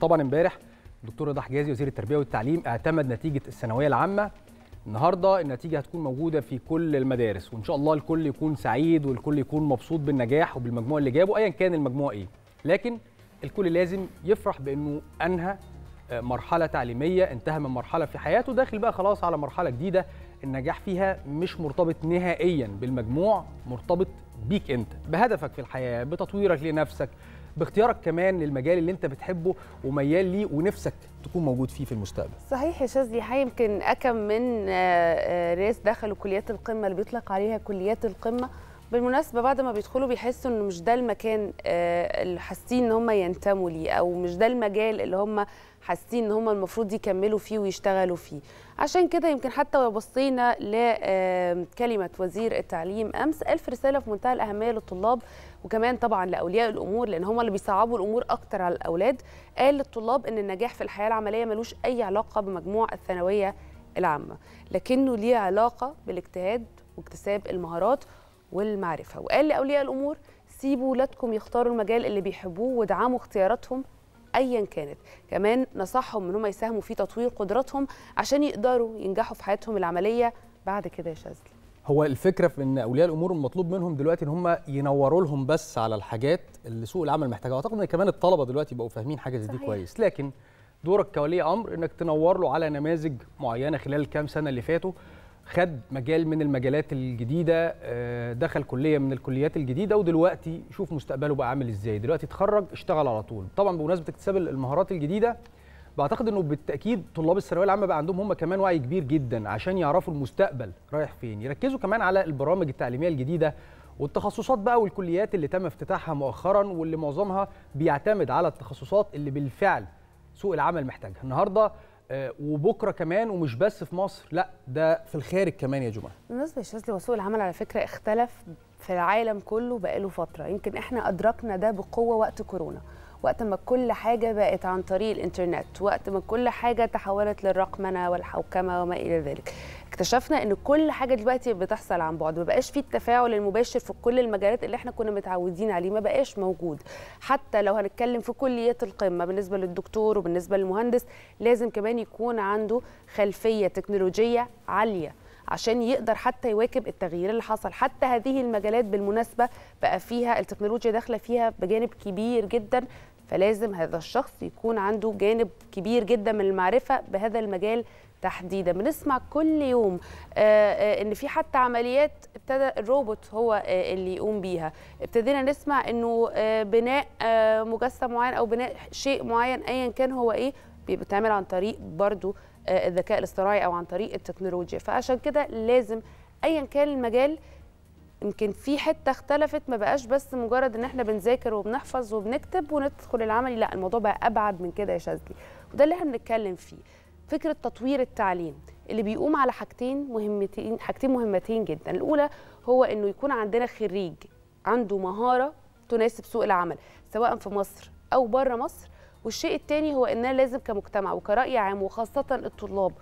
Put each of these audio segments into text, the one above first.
طبعا امبارح الدكتور رضا حجازي وزير التربيه والتعليم اعتمد نتيجه الثانويه العامه النهارده النتيجه هتكون موجوده في كل المدارس وان شاء الله الكل يكون سعيد والكل يكون مبسوط بالنجاح وبالمجموع اللي جابه ايا كان المجموع ايه لكن الكل لازم يفرح بانه انهى آه، مرحله تعليميه انتهى من مرحله في حياته داخل بقى خلاص على مرحله جديده النجاح فيها مش مرتبط نهائيا بالمجموع مرتبط بيك انت بهدفك في الحياه بتطويرك لنفسك باختيارك كمان للمجال اللي انت بتحبه وميال ليه ونفسك تكون موجود فيه في المستقبل صحيح يا شاذلي حقيقي يمكن اكم من ناس آه، آه، دخلوا كليات القمه اللي بيطلق عليها كليات القمه بالمناسبه بعد ما بيدخلوا بيحسوا إنه مش ده المكان آه، اللي حاسين ان هم ينتموا ليه او مش ده المجال اللي هم حاسين ان هم المفروض يكملوا فيه ويشتغلوا فيه عشان كده يمكن حتى لو بصينا لكلمه وزير التعليم امس الف رساله في منتهى الاهميه للطلاب وكمان طبعا لاولياء الامور لان هم اللي بيصعبوا الامور اكتر على الاولاد قال للطلاب ان النجاح في الحياه العمليه ملوش اي علاقه بمجموع الثانويه العامه لكنه ليه علاقه بالاجتهاد واكتساب المهارات والمعرفه وقال لاولياء الامور سيبوا ولادكم يختاروا المجال اللي بيحبوه وادعموا اختياراتهم ايا كانت كمان نصحهم ان هم يساهموا في تطوير قدراتهم عشان يقدروا ينجحوا في حياتهم العمليه بعد كده يا شاذلي هو الفكره في ان اولياء الامور المطلوب منهم دلوقتي ان هم ينوروا لهم بس على الحاجات اللي سوق العمل محتاجها اعتقد ان كمان الطلبه دلوقتي بقوا فاهمين حاجه زي دي كويس لكن دورك كولي امر انك تنور له على نماذج معينه خلال الكام سنه اللي فاتوا خد مجال من المجالات الجديده آه، دخل كليه من الكليات الجديده ودلوقتي شوف مستقبله بقى عامل ازاي دلوقتي اتخرج اشتغل على طول طبعا بمناسبه اكتساب المهارات الجديده بعتقد انه بالتاكيد طلاب الثانويه العامه بقى عندهم هم كمان وعي كبير جدا عشان يعرفوا المستقبل رايح فين يركزوا كمان على البرامج التعليميه الجديده والتخصصات بقى والكليات اللي تم افتتاحها مؤخرا واللي معظمها بيعتمد على التخصصات اللي بالفعل سوق العمل محتاجها النهارده آه، وبكره كمان ومش بس في مصر لا ده في الخارج كمان يا جماعه بالنسبه للشاذلي وسوق العمل على فكره اختلف في العالم كله بقاله فتره يمكن احنا ادركنا ده بقوه وقت كورونا وقت ما كل حاجه بقت عن طريق الانترنت وقت ما كل حاجه تحولت للرقمنه والحوكمه وما الى ذلك اكتشفنا ان كل حاجه دلوقتي بتحصل عن بعد ما بقاش في التفاعل المباشر في كل المجالات اللي احنا كنا متعودين عليه ما بقاش موجود حتى لو هنتكلم في كليات القمه بالنسبه للدكتور وبالنسبه للمهندس لازم كمان يكون عنده خلفيه تكنولوجيه عاليه عشان يقدر حتى يواكب التغيير اللي حصل حتى هذه المجالات بالمناسبه بقى فيها التكنولوجيا داخله فيها بجانب كبير جدا فلازم هذا الشخص يكون عنده جانب كبير جدا من المعرفه بهذا المجال تحديدا بنسمع كل يوم آه، آه، ان في حتى عمليات ابتدى الروبوت هو آه، اللي يقوم بيها ابتدينا نسمع انه بناء مجسم معين او بناء شيء معين ايا كان هو ايه بيتعمل عن طريق برضو الذكاء الاصطناعي او عن طريق التكنولوجيا فعشان كده لازم ايا كان المجال يمكن في حته اختلفت ما بقاش بس مجرد ان احنا بنذاكر وبنحفظ وبنكتب وندخل العملي لا الموضوع بقى ابعد من كده يا شاذلي وده اللي احنا بنتكلم فيه فكره تطوير التعليم اللي بيقوم على حاجتين مهمتين حاجتين مهمتين جدا الاولى هو انه يكون عندنا خريج عنده مهاره تناسب سوق العمل سواء في مصر او بره مصر والشيء الثاني هو اننا لازم كمجتمع وكراي عام وخاصه الطلاب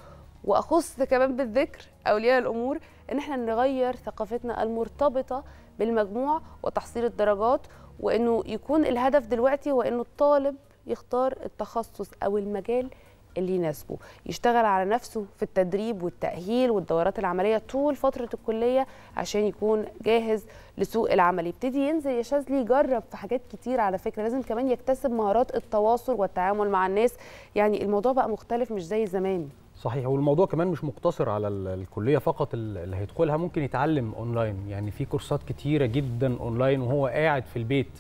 واخص كمان بالذكر اولياء الامور ان احنا نغير ثقافتنا المرتبطه بالمجموع وتحصيل الدرجات وانه يكون الهدف دلوقتي هو انه الطالب يختار التخصص او المجال اللي يناسبه يشتغل على نفسه في التدريب والتأهيل والدورات العملية طول فترة الكلية عشان يكون جاهز لسوق العمل يبتدي ينزل يا شاذلي يجرب في حاجات كتير على فكرة لازم كمان يكتسب مهارات التواصل والتعامل مع الناس يعني الموضوع بقى مختلف مش زي زمان صحيح والموضوع كمان مش مقتصر على الكليه فقط اللي هيدخلها ممكن يتعلم اونلاين يعني في كورسات كتيره جدا اونلاين وهو قاعد في البيت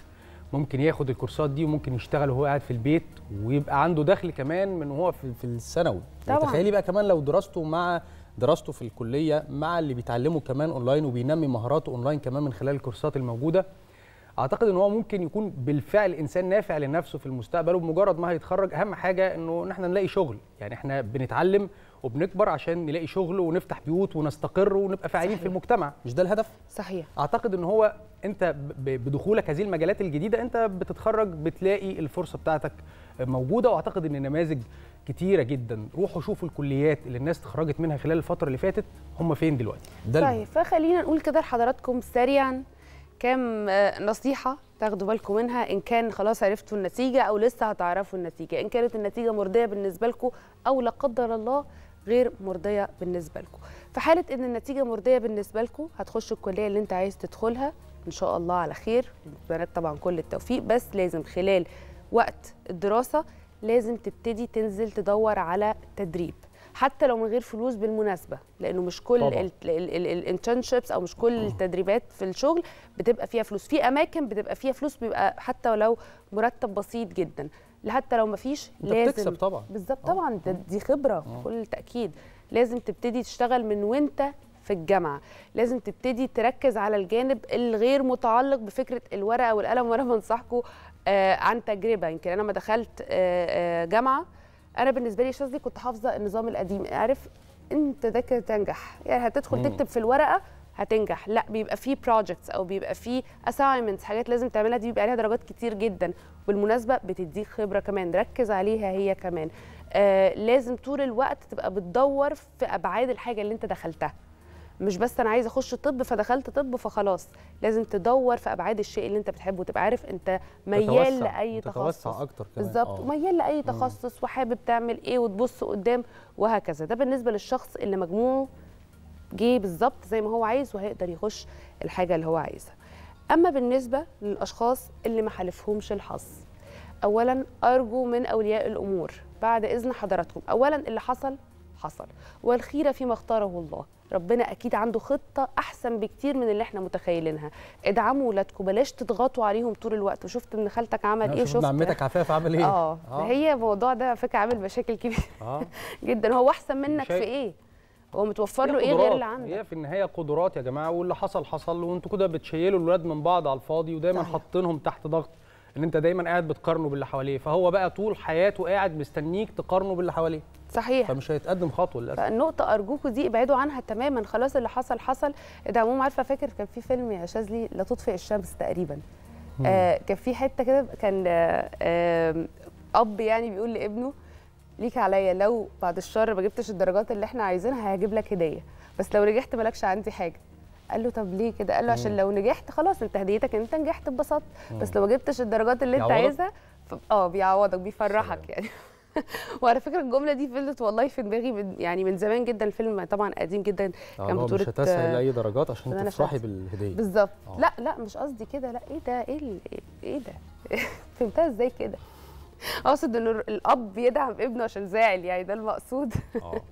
ممكن ياخد الكورسات دي وممكن يشتغل وهو قاعد في البيت ويبقى عنده دخل كمان من وهو في, الثانوي يعني طبعا تخيلي بقى كمان لو دراسته مع دراسته في الكليه مع اللي بيتعلمه كمان اونلاين وبينمي مهاراته اونلاين كمان من خلال الكورسات الموجوده اعتقد ان هو ممكن يكون بالفعل انسان نافع لنفسه في المستقبل وبمجرد ما هيتخرج اهم حاجه انه ان احنا نلاقي شغل يعني احنا بنتعلم وبنكبر عشان نلاقي شغل ونفتح بيوت ونستقر ونبقى فاعلين في المجتمع مش ده الهدف صحيح اعتقد ان هو انت بدخولك هذه المجالات الجديده انت بتتخرج بتلاقي الفرصه بتاعتك موجوده واعتقد ان نماذج كتيره جدا روحوا شوفوا الكليات اللي الناس اتخرجت منها خلال الفتره اللي فاتت هم فين دلوقتي ده طيب فخلينا نقول كده لحضراتكم سريعا كام آه، نصيحه تاخدوا بالكم منها ان كان خلاص عرفتوا النتيجه او لسه هتعرفوا النتيجه ان كانت النتيجه مرضيه بالنسبه لكم او لا قدر الله غير مرضيه بالنسبه لكم في حاله ان النتيجه مرضيه بالنسبه لكم هتخشوا الكليه اللي انت عايز تدخلها ان شاء الله على خير بنات طبعا كل التوفيق بس لازم خلال وقت الدراسه لازم تبتدي تنزل تدور على تدريب حتى لو من غير فلوس بالمناسبه لانه مش كل الانترنشيبس او مش كل التدريبات في الشغل بتبقى فيها فلوس في اماكن بتبقى فيها فلوس بيبقى حتى ولو مرتب بسيط جدا حتى لو مفيش لازم بتكسب طبعا بالظبط آه. طبعا آه. دي خبره آه. بكل تاكيد لازم تبتدي تشتغل من وانت في الجامعه لازم تبتدي تركز على الجانب الغير متعلق بفكره الورقه والقلم وانا بنصحكم عن تجربه يمكن انا ما دخلت جامعه انا بالنسبه لي شاذلي كنت حافظه النظام القديم عارف انت ده كده تنجح يعني هتدخل تكتب في الورقه هتنجح لا بيبقى فيه بروجكتس او بيبقى فيه اساينمنتس حاجات لازم تعملها دي بيبقى عليها درجات كتير جدا بالمناسبه بتديك خبره كمان ركز عليها هي كمان آه لازم طول الوقت تبقى بتدور في ابعاد الحاجه اللي انت دخلتها مش بس انا عايز اخش طب فدخلت طب فخلاص لازم تدور في ابعاد الشيء اللي انت بتحبه وتبقى عارف انت ميال لاي تخصص اكتر بالظبط آه. ميال لاي تخصص وحابب تعمل ايه وتبص قدام وهكذا ده بالنسبه للشخص اللي مجموعه جه بالظبط زي ما هو عايز وهيقدر يخش الحاجه اللي هو عايزها اما بالنسبه للاشخاص اللي ما حالفهمش الحظ اولا ارجو من اولياء الامور بعد اذن حضراتكم اولا اللي حصل حصل والخيرة فيما اختاره الله ربنا اكيد عنده خطه احسن بكتير من اللي احنا متخيلينها ادعموا ولادكم بلاش تضغطوا عليهم طول الوقت وشفت ابن خالتك عمل ايه وشفت عمتك عفاف عمل ايه اه, آه. هي الموضوع ده فكره عامل مشاكل كبيره آه. جدا هو احسن منك في ايه هو متوفر له ايه غير اللي عنده هي في النهايه قدرات يا جماعه واللي حصل حصل وانتوا كده بتشيلوا الولاد من بعض على الفاضي ودايما حاطينهم تحت ضغط ان انت دايما قاعد بتقارنه باللي حواليه فهو بقى طول حياته قاعد مستنيك تقارنه باللي حواليه صحيح فمش هيتقدم خطوه للاسف فالنقطه ارجوكوا دي ابعدوا عنها تماما خلاص اللي حصل حصل عموما عارفه فاكر كان في فيلم يا شاذلي لا تطفئ الشمس تقريبا آه كان في حته كده كان آه آه اب يعني بيقول لابنه ليك عليا لو بعد الشر ما جبتش الدرجات اللي احنا عايزينها هجيب لك هديه بس لو نجحت مالكش عندي حاجه قال له طب ليه كده قال له عشان لو نجحت خلاص انت هديتك انت نجحت اتبسطت بس لو ما جبتش الدرجات اللي انت عايزها اه بيعوضك بيفرحك يعني وعلى فكره الجمله دي فضلت والله في دماغي من يعني من زمان جدا الفيلم طبعا قديم جدا آه، كان بطوله مش هتسهل لاي درجات عشان تفرحي بالهديه بالظبط آه. لا لا مش قصدي كده لا ايه ده ايه ايه ده فهمتها ازاي كده اقصد ان الاب يدعم ابنه عشان زعل يعني ده المقصود آه.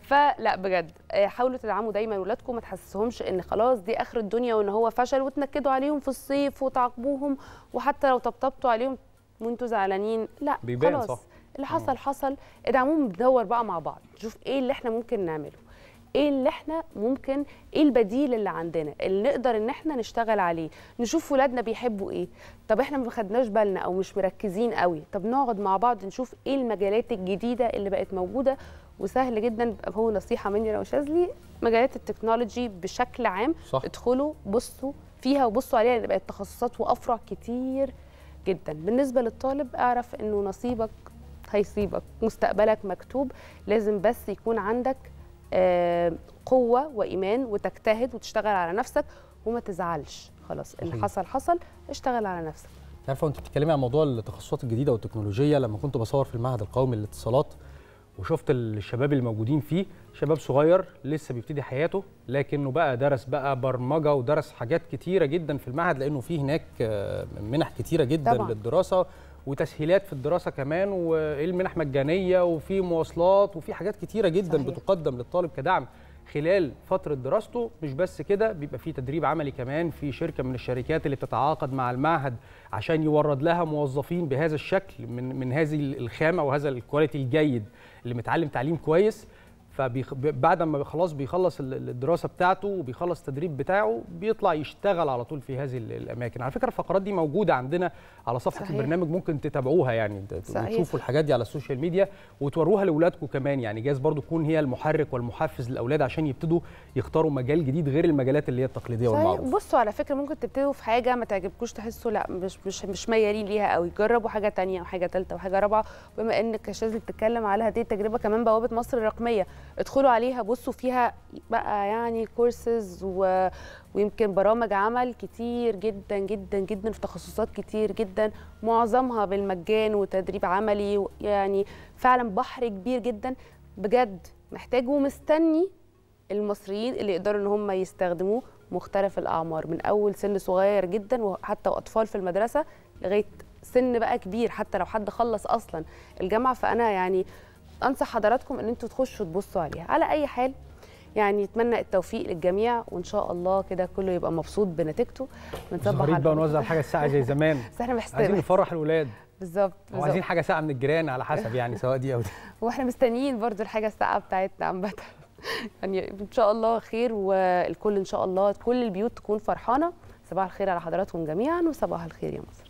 فلا بجد حاولوا تدعموا دايما ولادكم ما تحسسهمش ان خلاص دي اخر الدنيا وان هو فشل وتنكدوا عليهم في الصيف وتعاقبوهم وحتى لو طبطبتوا عليهم وانتوا زعلانين لا خلاص صح. اللي آه. حصل حصل ادعموهم بندور بقى مع بعض نشوف ايه اللي احنا ممكن نعمله ايه اللي احنا ممكن ايه البديل اللي عندنا اللي نقدر ان احنا نشتغل عليه نشوف ولادنا بيحبوا ايه طب احنا ما خدناش بالنا او مش مركزين قوي طب نقعد مع بعض نشوف ايه المجالات الجديده اللي بقت موجوده وسهل جدا هو نصيحه مني لو شاذلي مجالات التكنولوجي بشكل عام صح. ادخلوا بصوا فيها وبصوا عليها اللي بقت تخصصات وافرع كتير جدا بالنسبه للطالب اعرف انه نصيبك هيصيبك مستقبلك مكتوب لازم بس يكون عندك آه، قوة وإيمان وتجتهد وتشتغل على نفسك وما تزعلش خلاص إن حصل حصل اشتغل على نفسك عارفه وانت بتتكلمي عن موضوع التخصصات الجديده والتكنولوجيه لما كنت بصور في المعهد القومي للاتصالات وشفت الشباب الموجودين فيه شباب صغير لسه بيبتدي حياته لكنه بقى درس بقى برمجه ودرس حاجات كتيره جدا في المعهد لانه فيه هناك آه، منح كتيره جدا طبعا. للدراسه وتسهيلات في الدراسه كمان والمنح مجانيه وفي مواصلات وفي حاجات كتيره جدا صحيح. بتقدم للطالب كدعم خلال فتره دراسته مش بس كده بيبقى في تدريب عملي كمان في شركه من الشركات اللي بتتعاقد مع المعهد عشان يورد لها موظفين بهذا الشكل من من هذه الخامه وهذا الكواليتي الجيد اللي متعلم تعليم كويس فبعد ما خلاص بيخلص الدراسه بتاعته وبيخلص التدريب بتاعه بيطلع يشتغل على طول في هذه الاماكن على فكره الفقرات دي موجوده عندنا على صفحه صحيح. البرنامج ممكن تتابعوها يعني صحيح. الحاجات دي على السوشيال ميديا وتوروها لاولادكم كمان يعني جايز برضو تكون هي المحرك والمحفز للاولاد عشان يبتدوا يختاروا مجال جديد غير المجالات اللي هي التقليديه والمعروفه بصوا على فكره ممكن تبتدوا في حاجه ما تعجبكوش تحسوا لا مش مش مش ميالين ليها قوي جربوا حاجه ثانيه وحاجه ثالثه وحاجه رابعه بما انك شاذ بتتكلم على هذه التجربه كمان بوابه مصر الرقميه ادخلوا عليها بصوا فيها بقى يعني كورسز و... ويمكن برامج عمل كتير جدا جدا جدا في تخصصات كتير جدا معظمها بالمجان وتدريب عملي و... يعني فعلا بحر كبير جدا بجد محتاج ومستني المصريين اللي يقدروا ان هم يستخدموه مختلف الاعمار من اول سن صغير جدا وحتى واطفال في المدرسه لغايه سن بقى كبير حتى لو حد خلص اصلا الجامعه فانا يعني انصح حضراتكم ان انتوا تخشوا تبصوا عليها على اي حال يعني نتمنى التوفيق للجميع وان شاء الله كده كله يبقى مبسوط بنتيجته بنصبح على بقى نوزع الحاجه الساعه زي زمان بس احنا محتاجين عايزين نفرح الولاد بالظبط وعايزين حاجه ساعه من الجيران على حسب يعني سواء دي او دي واحنا مستنيين برضو الحاجه الساعه بتاعتنا عامه يعني ان شاء الله خير والكل ان شاء الله كل البيوت تكون فرحانه صباح الخير على حضراتكم جميعا وصباح الخير يا مصر